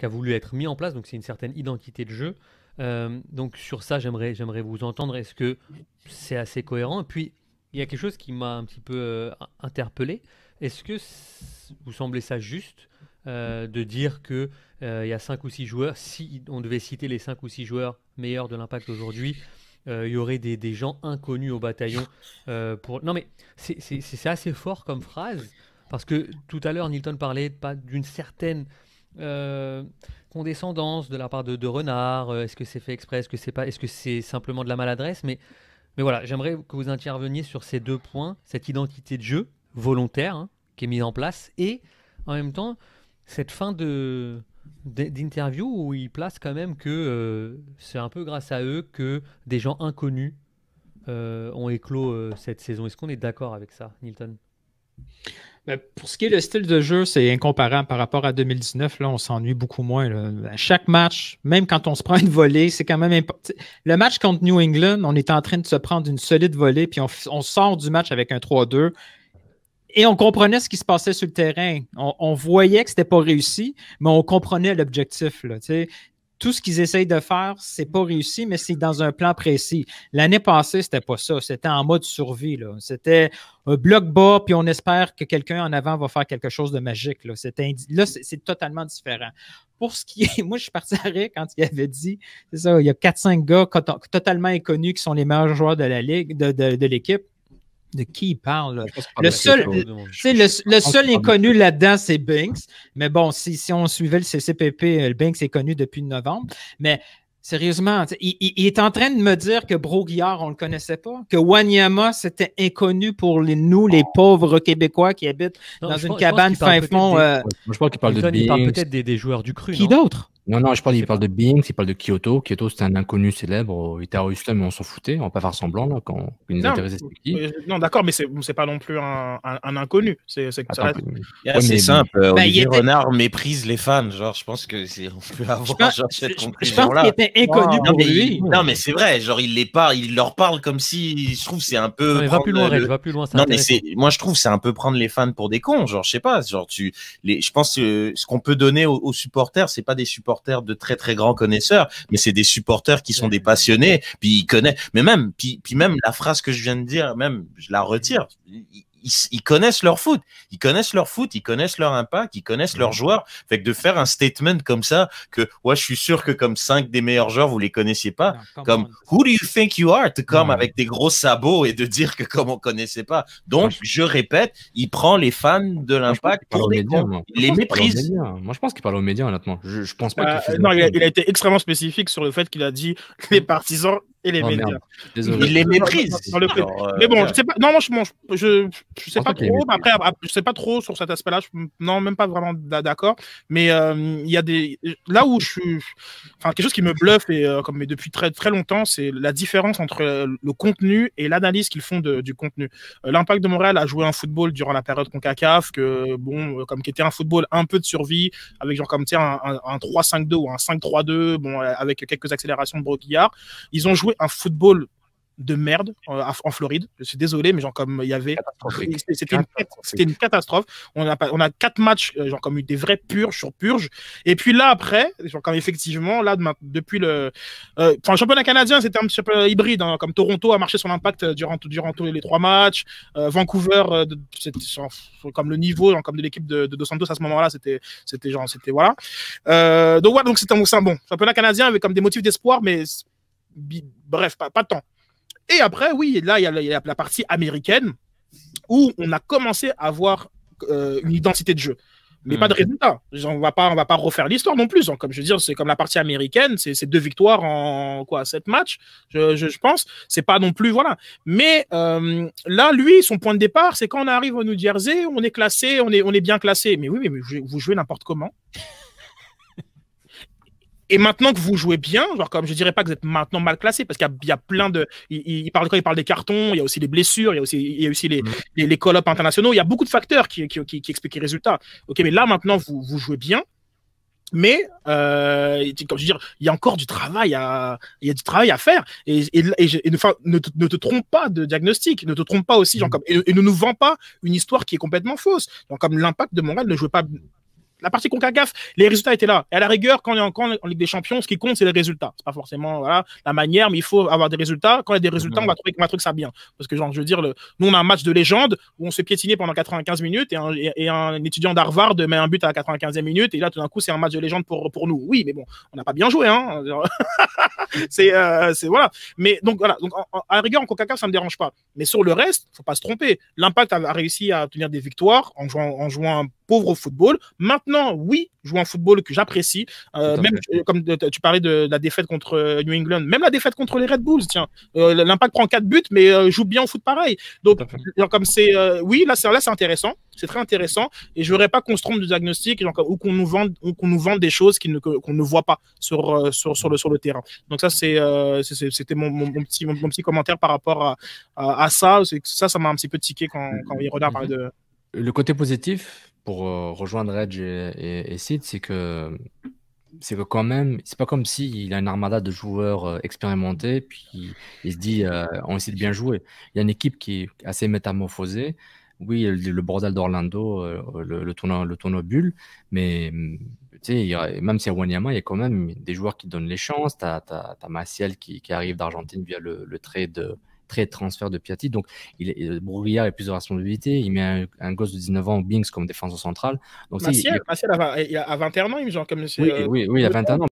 qu'a voulu être mis en place. Donc c'est une certaine identité de jeu. Euh, donc sur ça, j'aimerais, j'aimerais vous entendre. Est-ce que c'est assez cohérent et Puis il y a quelque chose qui m'a un petit peu euh, interpellé. Est-ce que vous semblez ça juste euh, de dire que il y a cinq ou six joueurs, si on devait citer les cinq ou six joueurs meilleurs de l'impact aujourd'hui, il y aurait des, des, gens inconnus au bataillon pour... Non mais c'est, assez fort comme phrase, parce que tout à l'heure, Nilton parlait pas d'une certaine euh, condescendance de la part de, Renard. Euh, est-ce que c'est fait exprès Est-ce que c'est pas Est-ce que c'est simplement de la maladresse Mais mais voilà, j'aimerais que vous interveniez sur ces deux points, cette identité de jeu volontaire hein, qui est mise en place et en même temps cette fin de d'interview où il place quand même que euh, c'est un peu grâce à eux que des gens inconnus ont éclos cette saison. Est-ce qu'on est d'accord avec ça, Nilton pour ce qui est le style de jeu, c'est incomparable par rapport à 2019. Là, on s'ennuie beaucoup moins. chaque match, même quand on se prend une volée, c'est quand même important. Le match contre New England, on était en train de se prendre une solide volée, puis on, sort du match avec un 3-2. Et on comprenait ce qui se passait sur le terrain. On, voyait que ce n'était pas réussi, mais on comprenait l'objectif tout ce qu'ils essayent de faire, c'est pas réussi, mais c'est dans un plan précis. L'année passée, c'était pas ça. C'était en mode survie. C'était un bloc bas, puis on espère que quelqu'un en avant va faire quelque chose de magique. Là, là c'est totalement différent. Pour ce qui est, moi, je suis parti quand il avait dit, c'est ça, il y a 4-5 gars totalement inconnus qui sont les meilleurs joueurs de la ligue, de l'équipe de qui il parle. Le seul, le seul inconnu là-dedans, c'est Binks. Mais bon, si, on suivait le CCPP, euh, le Binks est connu depuis novembre. Mais Sérieusement, il, est en train de me dire que Broguillard, on ne le connaissait pas, que Wanyama, c'était inconnu pour nous, les oh. pauvres Québécois qui habitent dans une cabane fin fond. je crois qu'il parle peut-être des, joueurs du cru. Qui d'autre non, non, je parle, il parle de Bing, il parle de Kyoto. Kyoto, c'était un inconnu célèbre. Il était Rousselin, mais on s'en foutait. On va pas faire semblant, là, quand il nous non, intéressait. qui. Euh, non, d'accord, mais c'est pas non plus un, inconnu. C'est ah, simple. Euh, bah, Olivier Renard méprise les fans. Genre, je pense que c'est. On peut avoir je genre, cette conclusion-là. était inconnu pour lui. Non, mais c'est vrai. Genre, il les parle, il leur parle comme si. Je trouve c'est un peu. il va plus loin, le... va plus loin. Non, mais Moi, je trouve c'est un peu prendre les fans pour des cons. Genre, je sais pas. Genre, tu. Les... Je pense que ce qu'on peut donner aux supporters, c'est pas des supporters de très très grands connaisseurs, mais c'est des supporters qui sont des passionnés, puis ils connaissent. Mais même, puis, puis même la phrase que je viens de dire, même je la retire ils, connaissent leur foot, ils connaissent leur foot, ils connaissent leur impact, ils connaissent leurs joueurs. Fait que de faire un statement comme ça, que ouais, je suis sûr que comme cinq des meilleurs joueurs, vous les connaissiez pas, comme who do you think you are, to come avec des gros sabots et de dire que comme on connaissait pas. Donc, je... répète, il prend les fans de l'impact pour il les méprise. Hein. Moi, je pense qu'il parle aux médias, honnêtement. Je, pense pas bah, qu'il il, a, il a été extrêmement spécifique sur le fait qu'il a dit les partisans et les oh, médias. Il les maîtrise euh, mais bon, je sais pas. Non, moi, je, je, sais pas trop. après, je sais pas trop sur cet aspect-là. Non, même pas vraiment d'accord. Mais euh, il y a des. Là où je suis. Enfin, quelque chose qui me bluffe et euh, comme mais depuis très très longtemps, c'est la différence entre le contenu et l'analyse qu'ils font du contenu. L'impact de Montréal a joué un football durant la période Concacaf, que bon, comme qui était un football un peu de survie, avec genre comme un, un, 3-5-2 ou un 5-3-2, bon, avec quelques accélérations de Broguillard. Ils ont joué un football de merde euh, en, Floride. Je suis désolé, mais genre comme il y avait, c'était une, catastrophe. On a on a quatre matchs euh, genre comme eu des vrais purges sur purges. Et puis là après, genre comme effectivement là depuis le, euh, enfin, le championnat canadien c'était un petit peu hybride. Hein. comme Toronto a marché son impact durant durant tous les trois matchs. Vancouver, comme le niveau comme de l'équipe de, de, Dos Santos à ce moment-là, c'était c'était genre c'était voilà. donc voilà donc c'était un bon championnat canadien avec comme des motifs d'espoir, mais bref, pas, pas tant. Et après, oui, là, il y a la, partie américaine où on a commencé à avoir euh, une identité de jeu. Mais pas de hmm. résultat. On va pas, va pas refaire l'histoire non plus. Comme je veux dire, c'est comme la partie américaine, c'est deux victoires en quoi sept matchs, je, pense. C'est pas non plus voilà. Mais euh, là, lui, son point de départ, c'est quand on arrive au New Jersey, on est classé, on est, bien classé. Mais oui, mais vous jouez n'importe comment et maintenant que vous jouez bien, genre comme je dirais pas que vous êtes maintenant mal classé, parce qu'il y, a plein de. Il, parle, quand il parle des cartons, il y a aussi les blessures, il y a aussi, il y a aussi les, mm. les, les internationaux, il y a beaucoup de facteurs qui, qui, qui, expliquent les résultats. Ok, mais là maintenant, vous, vous jouez bien. Mais euh, comme je dire, il y a encore du travail à, il y a du travail à faire. Et, et, et, ne, te, trompe pas de diagnostic, ne te trompe pas aussi, genre, mm. comme, et, ne nous vend pas une histoire qui est complètement fausse. Donc comme l'impact de Montréal ne jouait pas la partie CONCACAF, les résultats étaient là. Et à la rigueur, quand on est en, Ligue des Champions, ce qui compte, c'est les résultats. C'est pas forcément voilà, la manière, mais il faut avoir des résultats. Quand il y a des résultats, on va trouver que va truc ça bien. Parce que, genre, je veux dire, le, nous, on a un match de légende où on se piétinait pendant 95 minutes et un, et, un étudiant d'Harvard met un but à la 95e minute. Et là, tout d'un coup, c'est un match de légende pour, pour nous. Oui, mais bon, on n'a pas bien joué. Hein. Euh, c'est, voilà. Mais donc, voilà. Donc, à la rigueur, en CONCACAF, ça me dérange pas. Mais sur le reste, faut pas se tromper. L'impact a, réussi à obtenir des victoires en jouant, en jouant pauvre au football. Maintenant, oui, joue un football que j'apprécie. Euh, même euh, comme tu parlais de, la défaite contre euh, New England, même la défaite contre les Red Bulls, tiens. L'impact prend quatre buts, mais je joue bien au foot pareil. Donc, comme c'est, oui, là, c'est là, c'est intéressant. C'est très intéressant. Et je voudrais pas qu'on se trompe de diagnostic ou qu'on nous vende, qu'on nous vende des choses qu'on ne, ne voit pas sur, sur, le, sur le terrain. Donc, ça, c'est, c'était mon, petit, mon, petit commentaire par rapport à, ça. Ça, ça m'a un petit peu tiqué quand, quand regarde mhm. parlait de le côté positif pour euh, rejoindre Edge et, Sid, c'est que c'est quand même, c'est pas comme s'il y a une armada de joueurs euh, expérimentés, puis il, se dit euh, on essaie de bien jouer. Il y a une équipe qui est assez métamorphosée. Oui, le, bordel d'Orlando, le, le, tournoi, le tournoi bulle, mais il même si à Wanyama, il y a quand même des joueurs qui donnent les chances. Tu as, qui, arrive d'Argentine via le, le trade très transfert de Piatti. Donc, il est, euh, Brouillard et plus de responsabilité. Il met un, gosse de 19 ans, Bings, comme défenseur central. Donc, il, a, à 21 ans, il me semble. Comme oui, euh, oui, oui, il a 21 ans.